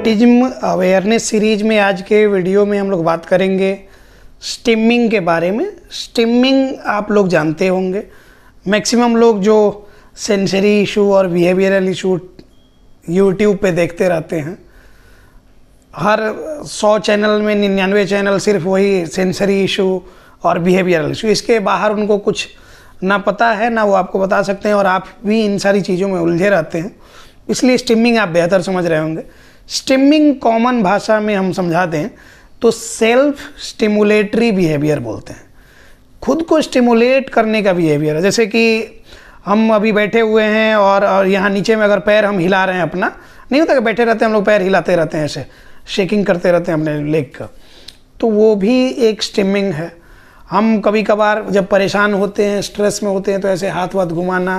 autism awareness series में आज के वीडियो में हम लोग बात करेंगे स्टिमिंग के बारे में स्टिमिंग आप लोग जानते होंगे मैक्सिमम लोग जो सेंसरी इशू और बिहेवियरल इशू यूट्यूब पे देखते रहते हैं हर सौ चैनल में निन्यानवे चैनल सिर्फ वही सेंसरी इशू और बिहेवियरल इशू इसके बाहर उनको कुछ ना पता है ना वो आपको बता सकते हैं और आप भी इन सारी चीज़ों में उलझे रहते हैं इसलिए स्टिमिंग आप बेहतर समझ रहे होंगे स्टिमिंग कॉमन भाषा में हम समझाते हैं तो सेल्फ स्टिमुलेटरी बिहेवियर बोलते हैं खुद को स्टिमुलेट करने का बिहेवियर है जैसे कि हम अभी बैठे हुए हैं और, और यहाँ नीचे में अगर पैर हम हिला रहे हैं अपना नहीं होता कि बैठे रहते हैं हम लोग पैर हिलाते रहते हैं ऐसे शेकिंग करते रहते हैं अपने लेग का तो वो भी एक स्टिमिंग है हम कभी कभार जब परेशान होते हैं स्ट्रेस में होते हैं तो ऐसे हाथ वाथ घुमाना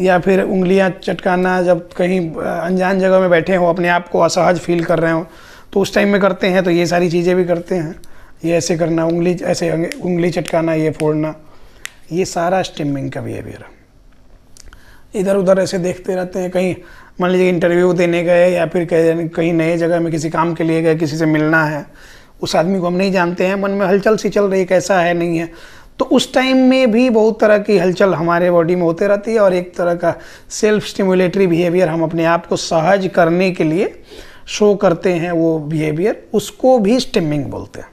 या फिर उंगलियां चटकाना जब कहीं अनजान जगह में बैठे हो अपने आप को असहज फील कर रहे हो तो उस टाइम में करते हैं तो ये सारी चीज़ें भी करते हैं ये ऐसे करना उंगली ऐसे उंगली चटकाना ये फोड़ना ये सारा स्टिमिंग का बिहेवियर है इधर उधर ऐसे देखते रहते हैं कहीं मान लीजिए इंटरव्यू देने गए या फिर कहीं नए जगह में किसी काम के लिए गए किसी से मिलना है उस आदमी को हम नहीं जानते हैं मन में हलचल सी चल रही है कैसा है नहीं है तो उस टाइम में भी बहुत तरह की हलचल हमारे बॉडी में होते रहती है और एक तरह का सेल्फ स्टिमुलेटरी बिहेवियर हम अपने आप को सहज करने के लिए शो करते हैं वो बिहेवियर उसको भी स्टिमिंग बोलते हैं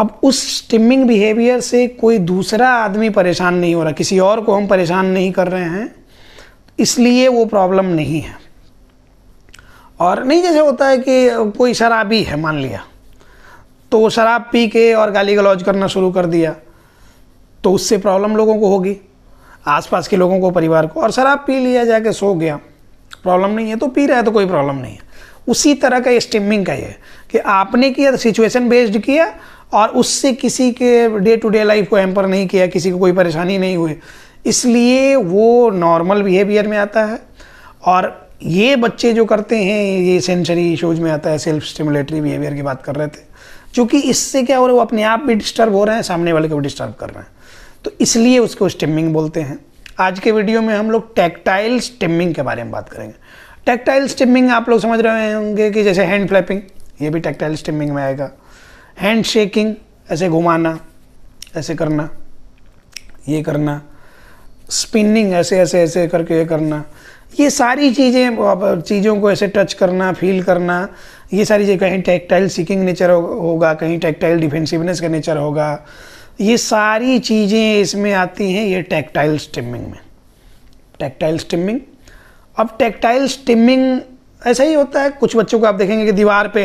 अब उस स्टिमिंग बिहेवियर से कोई दूसरा आदमी परेशान नहीं हो रहा किसी और को हम परेशान नहीं कर रहे हैं इसलिए वो प्रॉब्लम नहीं है और नहीं जैसे होता है कि कोई शराबी है मान लिया तो वो शराब पी के और गाली गलौज करना शुरू कर दिया तो उससे प्रॉब्लम लोगों को होगी आसपास के लोगों को परिवार को और शराब पी लिया जाके सो गया प्रॉब्लम नहीं है तो पी रहा है तो कोई प्रॉब्लम नहीं है उसी तरह का स्टिमिंग का ये कि आपने किया सिचुएशन बेस्ड किया और उससे किसी के डे टू डे लाइफ को एम्पर नहीं किया किसी को कोई परेशानी नहीं हुई इसलिए वो नॉर्मल बिहेवियर में आता है और ये बच्चे जो करते हैं ये सेंसरी इशूज़ में आता है सेल्फ स्टिमुलेटरी बिहेवियर की बात कर रहे थे क्योंकि इससे क्या हो रहा है वो अपने आप भी डिस्टर्ब हो रहे हैं सामने वाले को भी डिस्टर्ब कर रहे हैं तो इसलिए उसको स्टिमिंग बोलते हैं आज के वीडियो में हम लोग टैक्टाइल स्टिमिंग के बारे में बात करेंगे टैक्टाइल स्टिमिंग आप लोग समझ रहे होंगे कि जैसे हैंड फ्लैपिंग ये भी टैक्टाइल स्टिमिंग में आएगा हैंड शेकिंग ऐसे घुमाना ऐसे करना ये करना स्पिनिंग ऐसे ऐसे ऐसे करके ये करना ये सारी चीज़ें चीज़ों को ऐसे टच करना फील करना ये सारी चीज़ें कहीं टेक्टाइल सीकिंग नेचर हो, होगा कहीं टेक्टाइल डिफेंसिवनेस का नेचर होगा ये सारी चीज़ें इसमें आती हैं ये टेक्टाइल स्टिमिंग में टेक्टाइल स्टिमिंग अब टेक्टाइल स्टिमिंग ऐसा ही होता है कुछ बच्चों को आप देखेंगे कि दीवार पे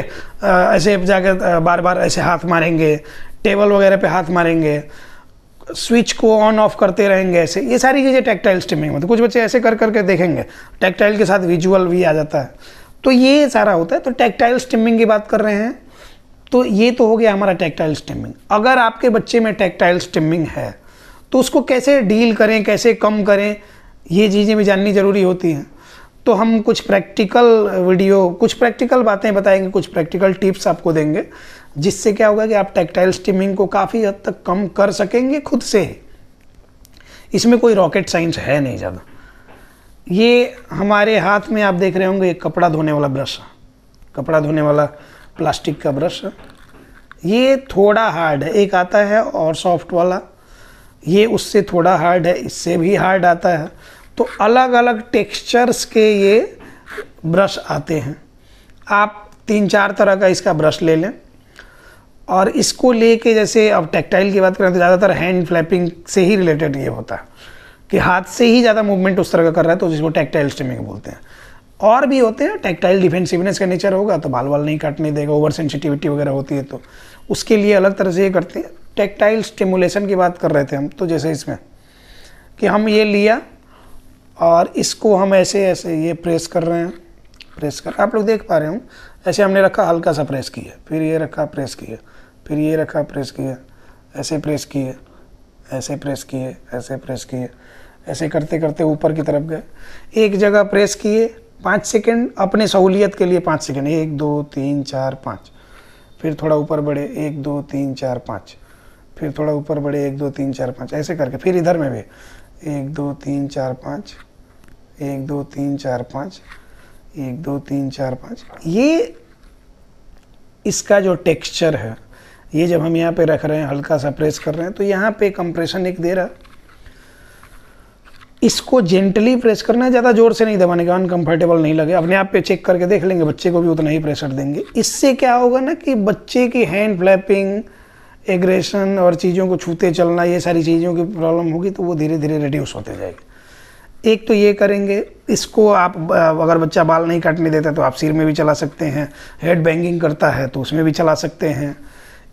ऐसे जाकर बार बार ऐसे हाथ मारेंगे टेबल वगैरह पे हाथ मारेंगे स्विच को ऑन ऑफ करते रहेंगे ऐसे ये सारी चीज़ें टेक्टाइल स्टिमिंग में तो कुछ बच्चे ऐसे कर करके देखेंगे टेक्टाइल के साथ विजुअल भी आ जाता है तो ये सारा होता है तो टेक्टाइल स्टिमिंग की बात कर रहे हैं तो ये तो हो गया हमारा टेक्टाइल स्टिमिंग अगर आपके बच्चे में टेक्टाइल स्टिमिंग है तो उसको कैसे डील करें कैसे कम करें ये चीज़ें भी जाननी ज़रूरी होती हैं तो हम कुछ प्रैक्टिकल वीडियो कुछ प्रैक्टिकल बातें बताएंगे कुछ प्रैक्टिकल टिप्स आपको देंगे जिससे क्या होगा कि आप टेक्टाइल स्टीमिंग को काफ़ी हद तक कम कर सकेंगे खुद से इसमें कोई रॉकेट साइंस है नहीं ज़्यादा ये हमारे हाथ में आप देख रहे होंगे एक कपड़ा धोने वाला ब्रश कपड़ा धोने वाला प्लास्टिक का ब्रश ये थोड़ा हार्ड है एक आता है और सॉफ्ट वाला ये उससे थोड़ा हार्ड है इससे भी हार्ड आता है तो अलग अलग टेक्सचर्स के ये ब्रश आते हैं आप तीन चार तरह का इसका ब्रश ले लें और इसको लेके जैसे अब टेक्टाइल की बात करें तो ज़्यादातर हैंड फ्लैपिंग से ही रिलेटेड ये होता है कि हाथ से ही ज़्यादा मूवमेंट उस तरह का कर रहा है तो जिसको टेक्टाइल स्टिमिंग बोलते हैं और भी होते हैं टेक्टाइल डिफेंसिवनेस का नेचर होगा तो बाल बाल नहीं काटने देगा ओवर सेंसिटिविटी वगैरह होती है तो उसके लिए अलग तरह से ये करते हैं टेक्टाइल स्टिमुलेशन की बात कर रहे थे हम तो जैसे इसमें कि हम ये लिया और इसको हम ऐसे ऐसे ये प्रेस कर रहे हैं प्रेस कर आप लोग देख पा रहे हो ऐसे हमने रखा हल्का सा प्रेस किया फिर ये रखा प्रेस किया फिर ये रखा प्रेस किया ऐसे प्रेस किए ऐसे प्रेस किए ऐसे प्रेस किए ऐसे करते करते ऊपर की तरफ गए एक जगह प्रेस किए पाँच सेकेंड अपने सहूलियत के लिए पाँच सेकेंड एक दो तीन चार पाँच फिर थोड़ा ऊपर बढ़े एक दो तीन चार पाँच फिर थोड़ा ऊपर बढ़े एक दो तीन चार पाँच ऐसे करके फिर इधर में भी एक दो तीन चार पाँच एक दो तीन चार पाँच एक दो तीन चार पाँच ये इसका जो टेक्सचर है ये जब हम यहाँ पे रख रहे हैं हल्का सा प्रेस कर रहे हैं तो यहाँ पे कंप्रेशन एक दे रहा इसको जेंटली प्रेस करना है ज़्यादा जोर से नहीं दबाने का अनकम्फर्टेबल नहीं लगे अपने आप पे चेक करके देख लेंगे बच्चे को भी उतना ही प्रेशर देंगे इससे क्या होगा ना कि बच्चे की हैंड फ्लैपिंग एग्रेशन और चीज़ों को छूते चलना ये सारी चीज़ों की प्रॉब्लम होगी तो वो धीरे धीरे रिड्यूस होते जाएंगे एक तो ये करेंगे इसको आप अगर बच्चा बाल नहीं काटने देता तो आप सिर में भी चला सकते हैं हेड बैंगिंग करता है तो उसमें भी चला सकते हैं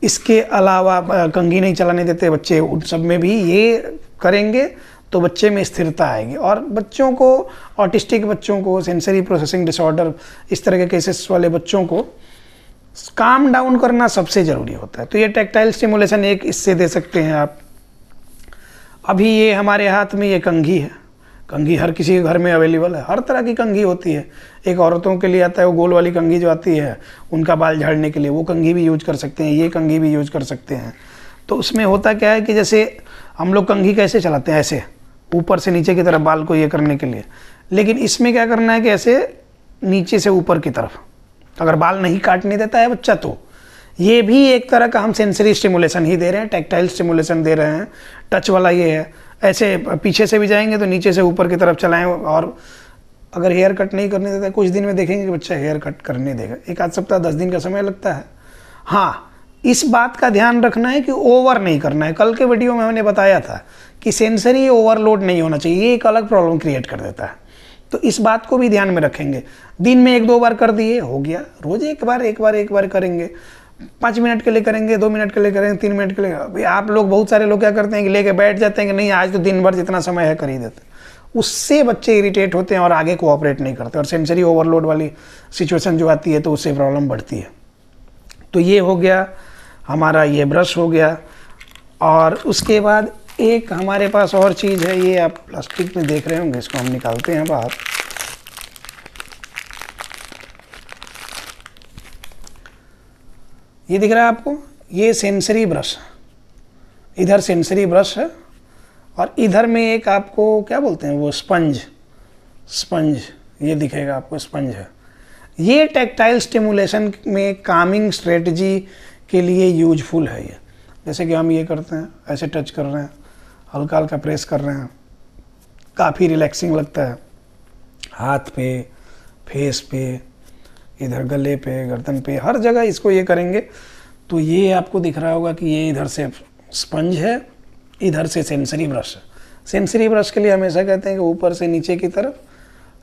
इसके अलावा कंघी नहीं चलाने देते बच्चे उन सब में भी ये करेंगे तो बच्चे में स्थिरता आएगी और बच्चों को ऑटिस्टिक बच्चों को सेंसरी प्रोसेसिंग डिसऑर्डर इस तरह के केसेस वाले बच्चों को काम डाउन करना सबसे ज़रूरी होता है तो ये टेक्टाइल स्टिमुलेशन एक इससे दे सकते हैं आप अभी ये हमारे हाथ में ये कंघी है कंघी हर किसी के घर में अवेलेबल है हर तरह की कंघी होती है एक औरतों के लिए आता है वो गोल वाली कंघी जो आती है उनका बाल झाड़ने के लिए वो कंघी भी यूज कर सकते हैं ये कंघी भी यूज कर सकते हैं तो उसमें होता क्या है कि जैसे हम लोग कंघी कैसे चलाते हैं ऐसे ऊपर से नीचे की तरफ बाल को ये करने के लिए लेकिन इसमें क्या करना है कि ऐसे नीचे से ऊपर की तरफ अगर बाल नहीं काटने देता है बच्चा तो ये भी एक तरह का हम सेंसरी स्टिमुलेशन ही दे रहे हैं टेक्टाइल स्टिमुलेशन दे रहे हैं टच वाला ये है ऐसे पीछे से भी जाएंगे तो नीचे से ऊपर की तरफ चलाएं और अगर हेयर कट नहीं करने देता कुछ दिन में देखेंगे कि बच्चा हेयर कट करने देगा एक आध सप्ताह दस दिन का समय लगता है हाँ इस बात का ध्यान रखना है कि ओवर नहीं करना है कल के वीडियो में मैंने बताया था कि सेंसरी ओवरलोड नहीं होना चाहिए ये एक अलग प्रॉब्लम क्रिएट कर देता है तो इस बात को भी ध्यान में रखेंगे दिन में एक दो बार कर दिए हो गया रोज़ एक बार एक बार एक बार करेंगे पाँच मिनट के लिए करेंगे दो मिनट के लिए करेंगे तीन मिनट के लिए भाई आप लोग बहुत सारे लोग क्या करते हैं कि लेके बैठ जाते हैं कि नहीं आज तो दिन भर जितना समय है कर ही देते उससे बच्चे इरिटेट होते हैं और आगे कोऑपरेट नहीं करते और सेंसरी ओवरलोड वाली सिचुएशन जो आती है तो उससे प्रॉब्लम बढ़ती है तो ये हो गया हमारा ये ब्रश हो गया और उसके बाद एक हमारे पास और चीज़ है ये आप प्लास्टिक में देख रहे होंगे इसको हम निकालते हैं बाहर ये दिख रहा है आपको ये सेंसरी ब्रश इधर सेंसरी ब्रश है और इधर में एक आपको क्या बोलते हैं वो स्पंज स्पंज ये दिखेगा आपको स्पंज है ये टेक्टाइल स्टिमुलेशन में कामिंग स्ट्रेटजी के लिए यूजफुल है ये जैसे कि हम ये करते हैं ऐसे टच कर रहे हैं हल्का हल्का प्रेस कर रहे हैं काफ़ी रिलैक्सिंग लगता है हाथ पे फेस पे इधर गले पे गर्दन पे हर जगह इसको ये करेंगे तो ये आपको दिख रहा होगा कि ये इधर से स्पंज है इधर से सेंसरी ब्रश सेंसरी ब्रश के लिए हमेशा कहते हैं कि ऊपर से नीचे की तरफ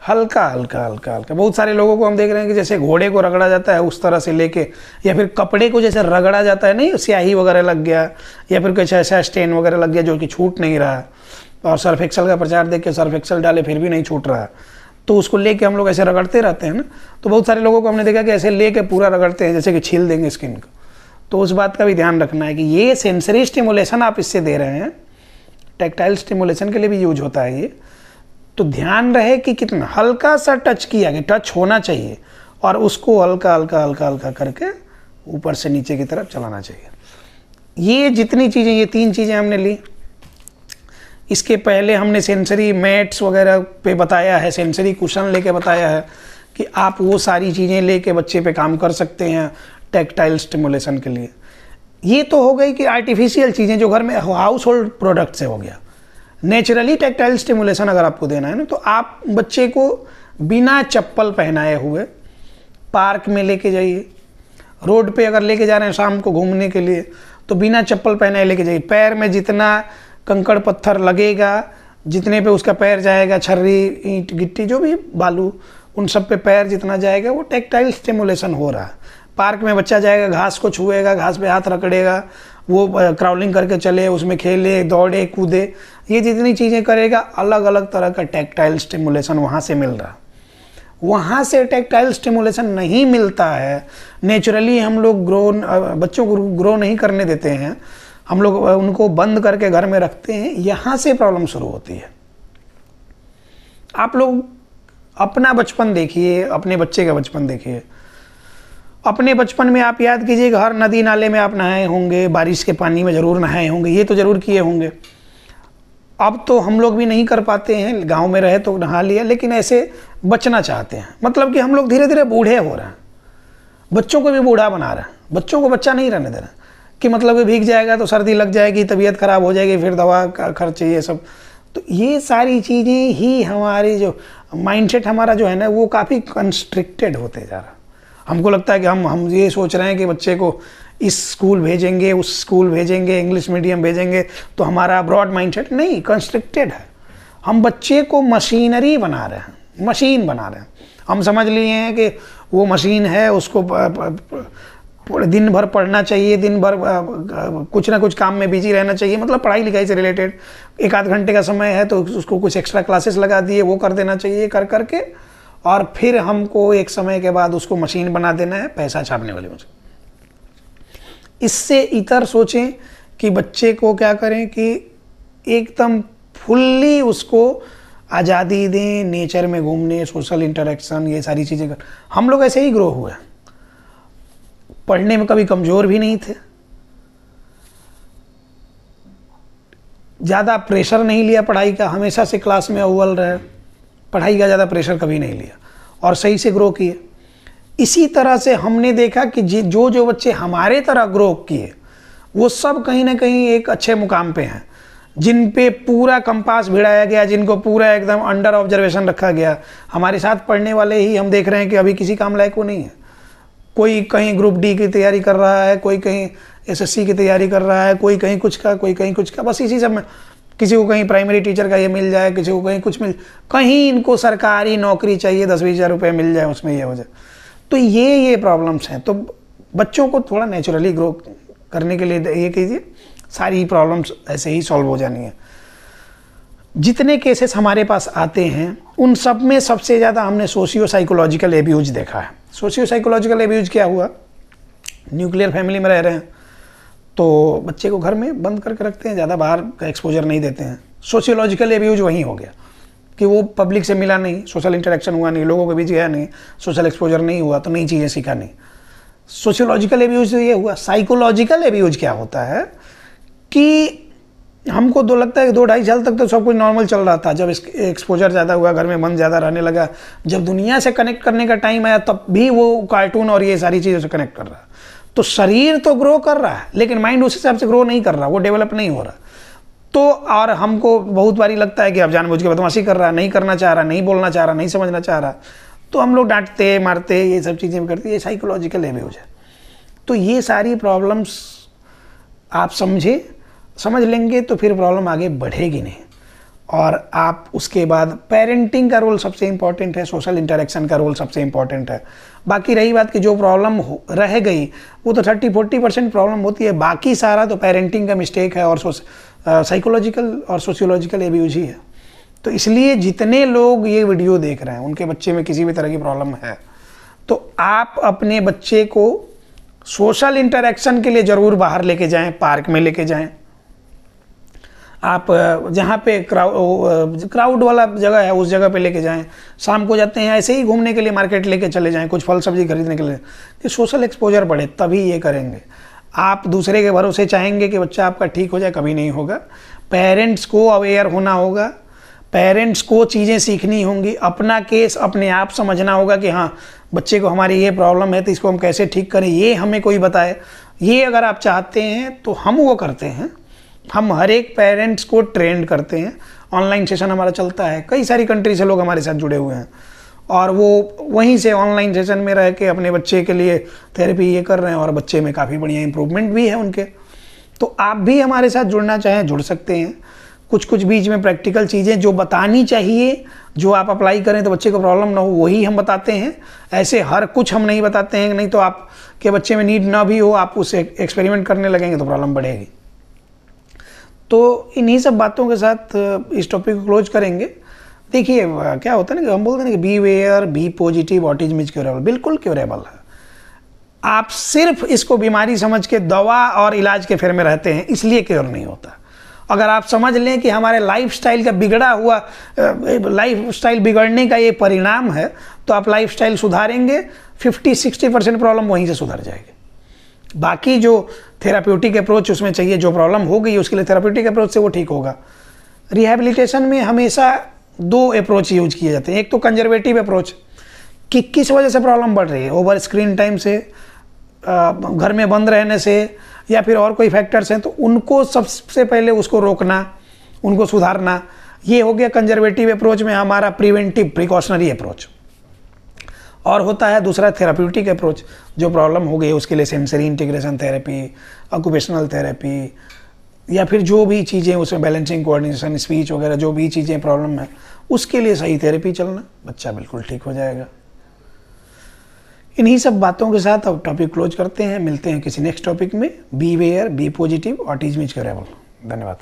हल्का हल्का हल्का हल्का बहुत सारे लोगों को हम देख रहे हैं कि जैसे घोड़े को रगड़ा जाता है उस तरह से लेके या फिर कपड़े को जैसे रगड़ा जाता है नहीं स्याही वगैरह लग गया या फिर कुछ ऐसा स्टेन वगैरह लग गया जो कि छूट नहीं रहा और सर्फ एक्सल का प्रचार देख के सर्फ एक्सल डाले फिर भी नहीं छूट रहा तो उसको लेके हम लोग ऐसे रगड़ते रहते हैं ना तो बहुत सारे लोगों को हमने देखा कि ऐसे ले पूरा रगड़ते हैं जैसे कि छील देंगे स्किन को तो उस बात का भी ध्यान रखना है कि ये सेंसरी स्टिमुलेशन आप इससे दे रहे हैं टेक्टाइल स्टिमुलेशन के लिए भी यूज होता है ये तो ध्यान रहे कि कितना हल्का सा टच किया गया टच होना चाहिए और उसको हल्का हल्का हल्का हल्का करके ऊपर से नीचे की तरफ चलाना चाहिए ये जितनी चीज़ें ये तीन चीज़ें हमने ली इसके पहले हमने सेंसरी मैट्स वगैरह पे बताया है सेंसरी कुशन लेके बताया है कि आप वो सारी चीज़ें लेके बच्चे पे काम कर सकते हैं टेक्टाइल स्टिमुलेशन के लिए ये तो हो गई कि आर्टिफिशियल चीज़ें जो घर में हाउस होल्ड प्रोडक्ट से हो गया नेचुरली टेक्टाइल स्टिमुलेशन अगर आपको देना है ना तो आप बच्चे को बिना चप्पल पहनाए हुए पार्क में लेके जाइए रोड पे अगर लेके जा रहे हैं शाम को घूमने के लिए तो बिना चप्पल पहनाए लेके जाइए पैर में जितना कंकड़ पत्थर लगेगा जितने पे उसका पैर जाएगा छर्री ईंट गिट्टी जो भी बालू उन सब पे पैर जितना जाएगा वो टेक्टाइल स्टिमुलेशन हो रहा है पार्क में बच्चा जाएगा घास को छुएगा घास पे हाथ रगड़ेगा वो क्राउलिंग करके चले उसमें खेले दौड़े कूदे ये जितनी चीज़ें करेगा अलग अलग तरह का टेक्टाइल स्टिमुलेशन वहाँ से मिल रहा वहाँ से टेक्टाइल स्टिमुलेशन नहीं मिलता है नेचुरली हम लोग ग्रो बच्चों को ग्रो नहीं करने देते हैं हम लोग उनको बंद करके घर में रखते हैं यहाँ से प्रॉब्लम शुरू होती है आप लोग अपना बचपन देखिए अपने बच्चे का बचपन देखिए अपने बचपन में आप याद कीजिए कि हर नदी नाले में आप नहाए होंगे बारिश के पानी में ज़रूर नहाए होंगे ये तो ज़रूर किए होंगे अब तो हम लोग भी नहीं कर पाते हैं गांव में रहे तो नहा लिया लेकिन ऐसे बचना चाहते हैं मतलब कि हम लोग धीरे धीरे बूढ़े हो रहे हैं बच्चों को भी बूढ़ा बना रहे हैं बच्चों को बच्चा नहीं रहने दे रहे कि मतलब भीग जाएगा तो सर्दी लग जाएगी तबीयत ख़राब हो जाएगी फिर दवा का खर्च ये सब तो ये सारी चीज़ें ही हमारी जो माइंडसेट हमारा जो है ना वो काफ़ी कंस्ट्रिक्टेड होते जा रहा हमको लगता है कि हम हम ये सोच रहे हैं कि बच्चे को इस स्कूल भेजेंगे उस स्कूल भेजेंगे इंग्लिश मीडियम भेजेंगे तो हमारा ब्रॉड माइंडसेट नहीं कंस्ट्रिक्टेड है हम बच्चे को मशीनरी बना रहे हैं मशीन बना रहे हैं हम समझ लिए हैं कि वो मशीन है उसको दिन भर पढ़ना चाहिए दिन भर कुछ ना कुछ काम में बिजी रहना चाहिए मतलब पढ़ाई लिखाई से रिलेटेड एक आध घंटे का समय है तो उसको कुछ एक्स्ट्रा क्लासेस लगा दिए वो कर देना चाहिए कर करके और फिर हमको एक समय के बाद उसको मशीन बना देना है पैसा छापने वाली मुझे इससे इतर सोचें कि बच्चे को क्या करें कि एकदम फुल्ली उसको आज़ादी दें नेचर में घूमने सोशल इंटरेक्शन ये सारी चीज़ें कर हम लोग ऐसे ही ग्रो हुए हैं पढ़ने में कभी कमज़ोर भी नहीं थे ज़्यादा प्रेशर नहीं लिया पढ़ाई का हमेशा से क्लास में अव्वल रहे पढ़ाई का ज़्यादा प्रेशर कभी नहीं लिया और सही से ग्रो किए इसी तरह से हमने देखा कि जो जो बच्चे हमारे तरह ग्रो किए वो सब कहीं ना कहीं एक अच्छे मुकाम पे हैं जिन पे पूरा कंपास भिड़ाया गया जिनको पूरा एकदम अंडर ऑब्जर्वेशन रखा गया हमारे साथ पढ़ने वाले ही हम देख रहे हैं कि अभी किसी काम लायक वो नहीं है कोई कहीं ग्रुप डी की तैयारी कर रहा है कोई कहीं एसएससी की तैयारी कर रहा है कोई कहीं कुछ का कोई कहीं कुछ का बस इसी सब में किसी को कहीं प्राइमरी टीचर का ये मिल जाए किसी को कहीं कुछ मिल कहीं इनको सरकारी नौकरी चाहिए दस बीस हज़ार रुपये मिल जाए उसमें ये हो जाए तो ये ये प्रॉब्लम्स हैं तो बच्चों को थोड़ा नेचुरली ग्रो करने के लिए ये कीजिए सारी प्रॉब्लम्स ऐसे ही सॉल्व हो जानी है जितने केसेस हमारे पास आते हैं उन सब में सबसे ज़्यादा हमने सोशियो साइकोलॉजिकल एब्यूज देखा है सोशियो साइकोलॉजिकल एब्यूज क्या हुआ न्यूक्लियर फैमिली में रह रहे हैं तो बच्चे को घर में बंद करके रखते हैं ज़्यादा बाहर का एक्सपोजर नहीं देते हैं सोशियोलॉजिकल एब्यूज वहीं हो गया कि वो पब्लिक से मिला नहीं सोशल इंटरेक्शन हुआ नहीं लोगों के बीच गया नहीं सोशल एक्सपोजर नहीं हुआ तो नई चीज़ें सीखा नहीं सोशियोलॉजिकल एब्यूज तो ये हुआ साइकोलॉजिकल एब्यूज क्या होता है कि हमको दो तो लगता है दो ढाई साल तक तो सब कुछ नॉर्मल चल रहा था जब एक्सपोजर ज़्यादा हुआ घर में मन ज़्यादा रहने लगा जब दुनिया से कनेक्ट करने का टाइम आया तब भी वो कार्टून और ये सारी चीज़ों से कनेक्ट कर रहा तो शरीर तो ग्रो कर रहा है लेकिन माइंड उस हिसाब से ग्रो नहीं कर रहा वो डेवलप नहीं हो रहा तो और हमको बहुत बारी लगता है कि अब जानबूझ के बदमाशी कर रहा नहीं करना चाह रहा नहीं बोलना चाह रहा नहीं समझना चाह रहा तो हम लोग डांटते मारते ये सब चीज़ें करते ये साइकोलॉजिकल है तो ये सारी प्रॉब्लम्स आप समझे समझ लेंगे तो फिर प्रॉब्लम आगे बढ़ेगी नहीं और आप उसके बाद पेरेंटिंग का रोल सबसे इम्पॉर्टेंट है सोशल इंटरेक्शन का रोल सबसे इम्पॉर्टेंट है बाकी रही बात कि जो प्रॉब्लम रह गई वो तो थर्टी फोर्टी परसेंट प्रॉब्लम होती है बाकी सारा तो पेरेंटिंग का मिस्टेक है और साइकोलॉजिकल और सोशियोलॉजिकल एब्यूज ही है तो इसलिए जितने लोग ये वीडियो देख रहे हैं उनके बच्चे में किसी भी तरह की प्रॉब्लम है तो आप अपने बच्चे को सोशल इंटरेक्शन के लिए ज़रूर बाहर लेके जाएं पार्क में लेके जाएं आप जहाँ पे क्राउड क्राउड वाला जगह है उस जगह पे लेके जाएं शाम को जाते हैं ऐसे ही घूमने के लिए मार्केट लेके चले जाएं कुछ फल सब्जी खरीदने के लिए कि सोशल एक्सपोजर बढ़े तभी ये करेंगे आप दूसरे के भरोसे चाहेंगे कि बच्चा आपका ठीक हो जाए कभी नहीं होगा पेरेंट्स को अवेयर होना होगा पेरेंट्स को चीज़ें सीखनी होंगी अपना केस अपने आप समझना होगा कि हाँ बच्चे को हमारी ये प्रॉब्लम है तो इसको हम कैसे ठीक करें ये हमें कोई बताए ये अगर आप चाहते हैं तो हम वो करते हैं हम हर एक पेरेंट्स को ट्रेंड करते हैं ऑनलाइन सेशन हमारा चलता है कई सारी कंट्री से लोग हमारे साथ जुड़े हुए हैं और वो वहीं से ऑनलाइन सेशन में रह के अपने बच्चे के लिए थेरेपी ये कर रहे हैं और बच्चे में काफ़ी बढ़िया इंप्रूवमेंट भी है उनके तो आप भी हमारे साथ जुड़ना चाहें जुड़ सकते हैं कुछ कुछ बीच में प्रैक्टिकल चीज़ें जो बतानी चाहिए जो आप अप्लाई करें तो बच्चे को प्रॉब्लम ना हो वही हम बताते हैं ऐसे हर कुछ हम नहीं बताते हैं नहीं तो आप के बच्चे में नीड ना भी हो आप उसे एक्सपेरिमेंट करने लगेंगे तो प्रॉब्लम बढ़ेगी तो इन्हीं सब बातों के साथ uh, इस टॉपिक को क्लोज करेंगे देखिए uh, क्या होता है ना कि हम बोलते हैं कि be aware be positive what is मिज क्योरेबल बिल्कुल क्योरेबल है आप सिर्फ इसको बीमारी समझ के दवा और इलाज के फेर में रहते हैं इसलिए क्योर नहीं होता अगर आप समझ लें कि हमारे लाइफस्टाइल का बिगड़ा हुआ लाइफस्टाइल uh, बिगड़ने का ये परिणाम है तो आप लाइफस्टाइल सुधारेंगे 50-60 परसेंट प्रॉब्लम वहीं से सुधर जाएगी बाकी जो थेराप्यूटिक अप्रोच उसमें चाहिए जो प्रॉब्लम हो गई उसके लिए थेराप्यूटिक अप्रोच से वो ठीक होगा रिहेबिलिटेशन में हमेशा दो अप्रोच यूज किए जाते हैं एक तो कंजर्वेटिव अप्रोच कि किस वजह से प्रॉब्लम बढ़ रही है ओवर स्क्रीन टाइम से घर में बंद रहने से या फिर और कोई फैक्टर्स हैं तो उनको सबसे पहले उसको रोकना उनको सुधारना ये हो गया कंजर्वेटिव अप्रोच में हमारा प्रिवेंटिव प्रिकॉशनरी अप्रोच और होता है दूसरा थेरापटिक अप्रोच जो प्रॉब्लम हो गई उसके लिए sensory integration therapy occupational therapy या फिर जो भी चीज़ें उसमें बैलेंसिंग कोऑर्डिनेशन स्पीच वगैरह जो भी चीज़ें प्रॉब्लम है उसके लिए सही थेरेपी चलना बच्चा बिल्कुल ठीक हो जाएगा इन्हीं सब बातों के साथ अब टॉपिक क्लोज करते हैं मिलते हैं किसी नेक्स्ट टॉपिक में be aware be positive autism is curable धन्यवाद